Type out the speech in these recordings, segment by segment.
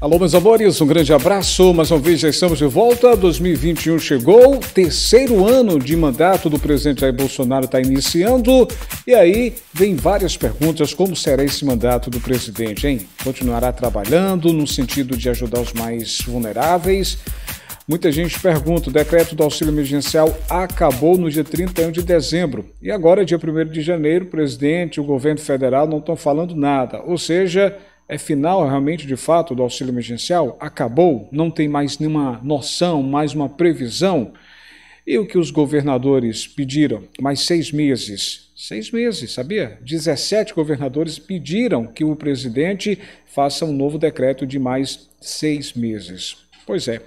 Alô, meus amores, um grande abraço. Mais uma vez já estamos de volta. 2021 chegou, terceiro ano de mandato do presidente Jair Bolsonaro está iniciando. E aí vem várias perguntas: como será esse mandato do presidente, hein? Continuará trabalhando no sentido de ajudar os mais vulneráveis? Muita gente pergunta: o decreto do auxílio emergencial acabou no dia 31 de dezembro. E agora, dia 1 de janeiro, o presidente e o governo federal não estão falando nada. Ou seja, é final realmente de fato do auxílio emergencial? Acabou? Não tem mais nenhuma noção, mais uma previsão? E o que os governadores pediram? Mais seis meses. Seis meses, sabia? 17 governadores pediram que o presidente faça um novo decreto de mais seis meses. Pois é.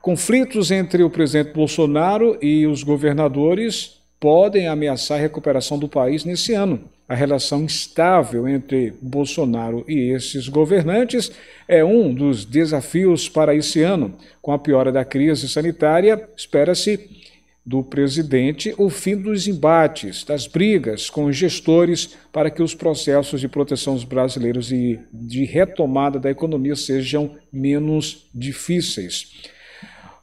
Conflitos entre o presidente Bolsonaro e os governadores podem ameaçar a recuperação do país nesse ano a relação estável entre Bolsonaro e esses governantes é um dos desafios para esse ano. Com a piora da crise sanitária, espera-se do presidente o fim dos embates, das brigas com os gestores para que os processos de proteção dos brasileiros e de retomada da economia sejam menos difíceis.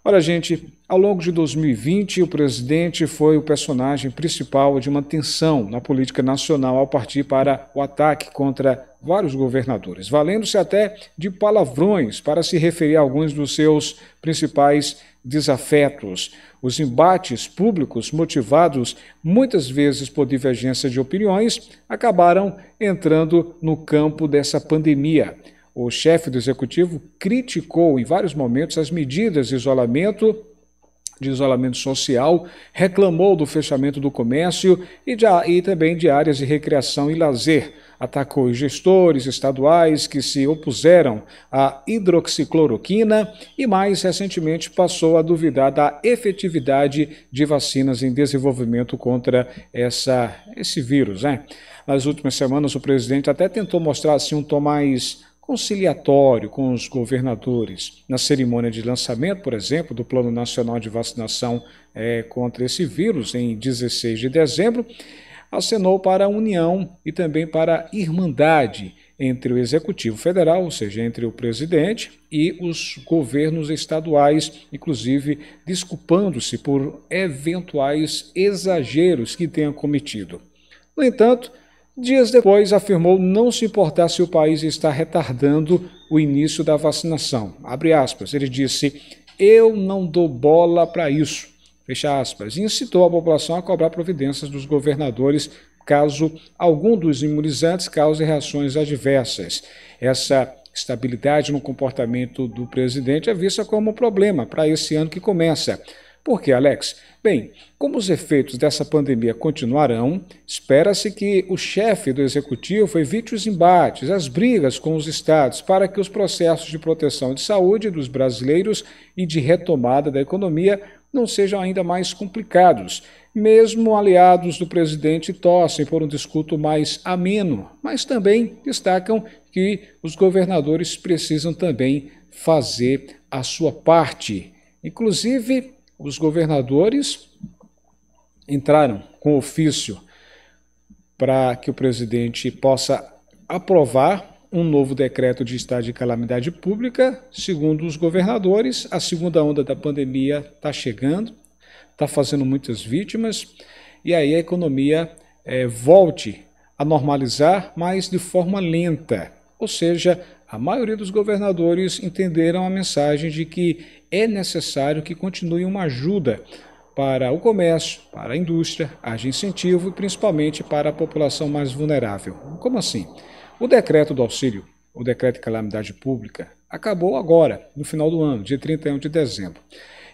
Olha, gente, ao longo de 2020, o presidente foi o personagem principal de uma tensão na política nacional ao partir para o ataque contra vários governadores, valendo-se até de palavrões para se referir a alguns dos seus principais desafetos. Os embates públicos, motivados muitas vezes por divergência de opiniões, acabaram entrando no campo dessa pandemia. O chefe do executivo criticou em vários momentos as medidas de isolamento de isolamento social, reclamou do fechamento do comércio e, de, e também de áreas de recreação e lazer. Atacou os gestores estaduais que se opuseram à hidroxicloroquina e, mais recentemente, passou a duvidar da efetividade de vacinas em desenvolvimento contra essa, esse vírus. Né? Nas últimas semanas, o presidente até tentou mostrar assim, um tom mais conciliatório com os governadores. Na cerimônia de lançamento, por exemplo, do Plano Nacional de Vacinação é, contra esse vírus, em 16 de dezembro, acenou para a união e também para a irmandade entre o Executivo Federal, ou seja, entre o presidente e os governos estaduais, inclusive desculpando-se por eventuais exageros que tenha cometido. No entanto, Dias depois, afirmou não se importar se o país está retardando o início da vacinação. Abre aspas. Ele disse: Eu não dou bola para isso. Fecha aspas. E incitou a população a cobrar providências dos governadores caso algum dos imunizantes cause reações adversas. Essa estabilidade no comportamento do presidente é vista como um problema para esse ano que começa. Por quê, Alex? Bem, como os efeitos dessa pandemia continuarão, espera-se que o chefe do executivo evite os embates, as brigas com os estados, para que os processos de proteção de saúde dos brasileiros e de retomada da economia não sejam ainda mais complicados. Mesmo aliados do presidente tossem por um discurso mais ameno, mas também destacam que os governadores precisam também fazer a sua parte. Inclusive, os governadores entraram com ofício para que o presidente possa aprovar um novo decreto de estado de calamidade pública. Segundo os governadores, a segunda onda da pandemia está chegando, está fazendo muitas vítimas, e aí a economia é, volte a normalizar, mas de forma lenta. Ou seja, a maioria dos governadores entenderam a mensagem de que é necessário que continue uma ajuda para o comércio, para a indústria, haja incentivo e principalmente para a população mais vulnerável. Como assim? O decreto do auxílio, o decreto de calamidade pública, acabou agora, no final do ano, dia 31 de dezembro.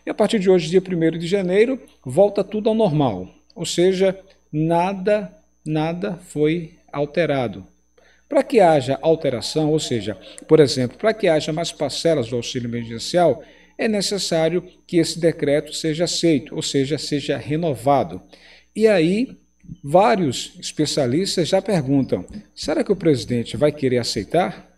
E a partir de hoje, dia 1 de janeiro, volta tudo ao normal. Ou seja, nada, nada foi alterado para que haja alteração, ou seja, por exemplo, para que haja mais parcelas do auxílio emergencial, é necessário que esse decreto seja aceito, ou seja, seja renovado. E aí, vários especialistas já perguntam: será que o presidente vai querer aceitar?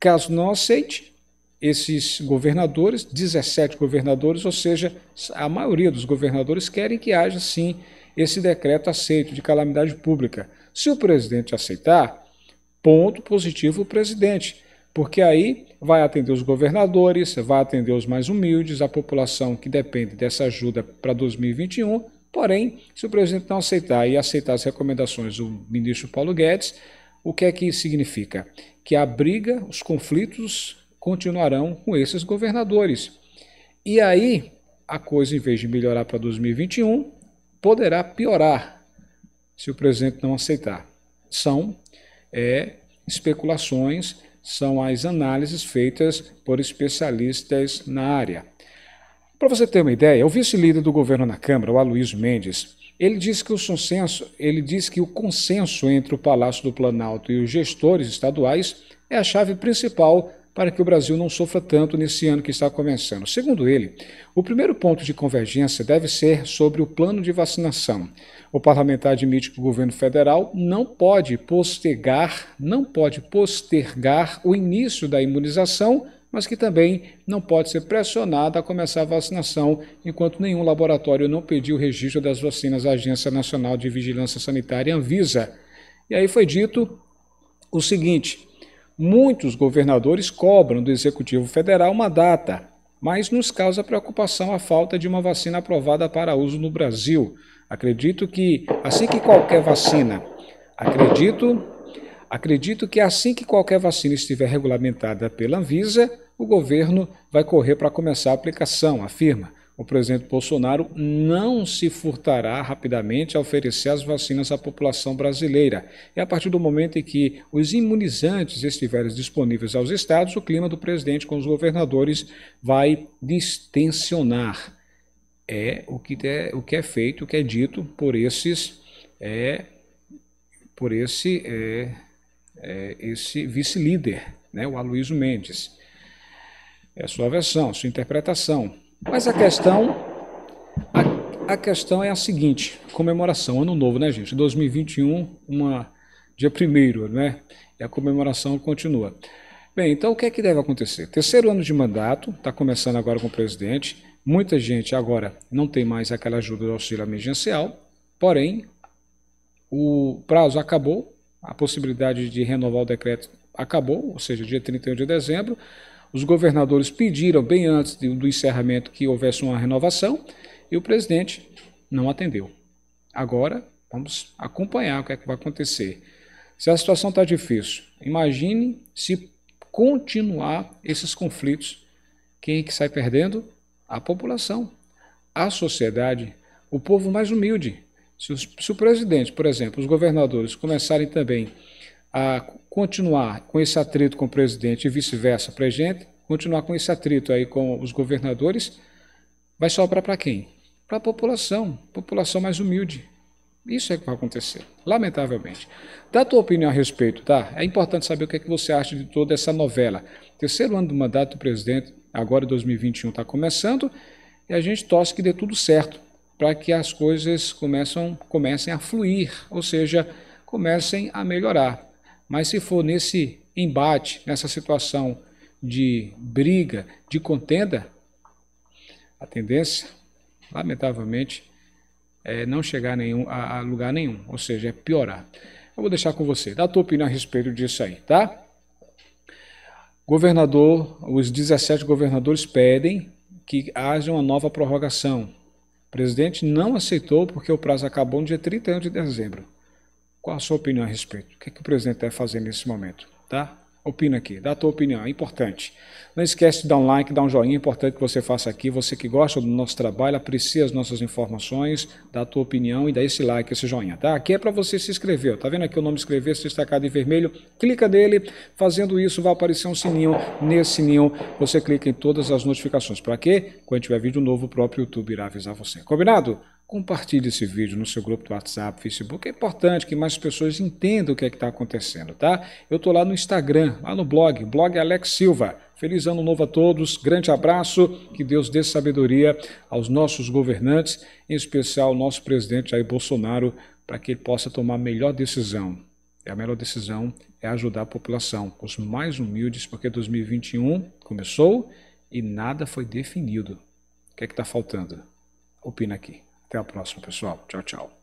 Caso não aceite, esses governadores, 17 governadores, ou seja, a maioria dos governadores querem que haja sim esse decreto aceito de calamidade pública. Se o presidente aceitar, ponto positivo o presidente, porque aí vai atender os governadores, vai atender os mais humildes, a população que depende dessa ajuda para 2021. Porém, se o presidente não aceitar e aceitar as recomendações do ministro Paulo Guedes, o que é que significa? Que a briga, os conflitos continuarão com esses governadores. E aí, a coisa, em vez de melhorar para 2021, poderá piorar, se o presidente não aceitar. São é, especulações, são as análises feitas por especialistas na área. Para você ter uma ideia, o vice-líder do governo na Câmara, o Aloysio Mendes, ele diz que o consenso, ele disse que o consenso entre o Palácio do Planalto e os gestores estaduais é a chave principal para que o Brasil não sofra tanto nesse ano que está começando. Segundo ele, o primeiro ponto de convergência deve ser sobre o plano de vacinação. O parlamentar admite que o governo federal não pode postergar, não pode postergar o início da imunização mas que também não pode ser pressionado a começar a vacinação enquanto nenhum laboratório não pediu o registro das vacinas à Agência Nacional de Vigilância Sanitária, Anvisa. E aí foi dito o seguinte: Muitos governadores cobram do Executivo Federal uma data, mas nos causa preocupação a falta de uma vacina aprovada para uso no Brasil. Acredito que assim que qualquer vacina, acredito, acredito que assim que qualquer vacina estiver regulamentada pela Anvisa, o governo vai correr para começar a aplicação, afirma. O presidente Bolsonaro não se furtará rapidamente a oferecer as vacinas à população brasileira. E é a partir do momento em que os imunizantes estiverem disponíveis aos estados, o clima do presidente com os governadores vai distensionar. É o que é, o que é feito, o que é dito por esses é por esse é, é, esse vice-líder, né, o Aloysio Mendes. É a sua versão, sua interpretação. Mas a questão, a, a questão é a seguinte: comemoração, ano novo, né, gente? 2021, uma, dia primeiro, né? E a comemoração continua. Bem, então o que é que deve acontecer? Terceiro ano de mandato, está começando agora com o presidente. Muita gente agora não tem mais aquela ajuda do auxílio emergencial, porém, o prazo acabou, a possibilidade de renovar o decreto acabou, ou seja, dia 31 de dezembro. Os governadores pediram bem antes do encerramento que houvesse uma renovação e o presidente não atendeu. Agora vamos acompanhar o que, é que vai acontecer. Se a situação está difícil, imagine se continuar esses conflitos. Quem é que sai perdendo? A população, a sociedade, o povo mais humilde. Se, os, se o presidente, por exemplo, os governadores começarem também a continuar com esse atrito com o presidente e vice-versa para a gente, continuar com esse atrito aí com os governadores, vai sobrar para quem? Para a população, população mais humilde. Isso é que vai acontecer, lamentavelmente. Dá a tua opinião a respeito, tá? É importante saber o que, é que você acha de toda essa novela. Terceiro ano do mandato do presidente, agora 2021 está começando, e a gente torce que dê tudo certo, para que as coisas começam, comecem a fluir, ou seja, comecem a melhorar. Mas se for nesse embate, nessa situação de briga, de contenda, a tendência, lamentavelmente, é não chegar nenhum, a, a lugar nenhum, ou seja, é piorar. Eu vou deixar com você, dá a tua opinião a respeito disso aí, tá? Governador, os 17 governadores pedem que haja uma nova prorrogação. O presidente não aceitou porque o prazo acabou no dia 31 de dezembro. Qual a sua opinião a respeito? O que, é que o presidente deve fazer nesse momento? Tá? Opina aqui, dá a tua opinião, é importante. Não esquece de dar um like, dar um joinha, é importante que você faça aqui. Você que gosta do nosso trabalho, aprecia as nossas informações, dá a tua opinião e dá esse like, esse joinha, tá? Aqui é para você se inscrever, tá vendo aqui o nome inscrever-se destacado em vermelho? Clica nele, fazendo isso vai aparecer um sininho, nesse sininho você clica em todas as notificações. Para quê? Quando tiver vídeo novo, o próprio YouTube irá avisar você. Combinado? compartilhe esse vídeo no seu grupo do WhatsApp, Facebook. É importante que mais pessoas entendam o que é está acontecendo, tá? Eu estou lá no Instagram, lá no blog, blog Alex Silva. Feliz ano novo a todos, grande abraço, que Deus dê sabedoria aos nossos governantes, em especial ao nosso presidente Jair Bolsonaro, para que ele possa tomar a melhor decisão. E a melhor decisão é ajudar a população, os mais humildes, porque 2021 começou e nada foi definido. O que é que está faltando? Opina aqui. Até a próxima, pessoal. Tchau, tchau.